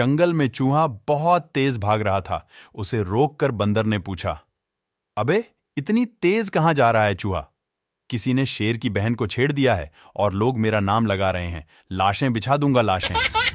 जंगल में चूहा बहुत तेज भाग रहा था उसे रोककर बंदर ने पूछा अबे इतनी तेज कहां जा रहा है चूहा किसी ने शेर की बहन को छेड़ दिया है और लोग मेरा नाम लगा रहे हैं लाशें बिछा दूंगा लाशें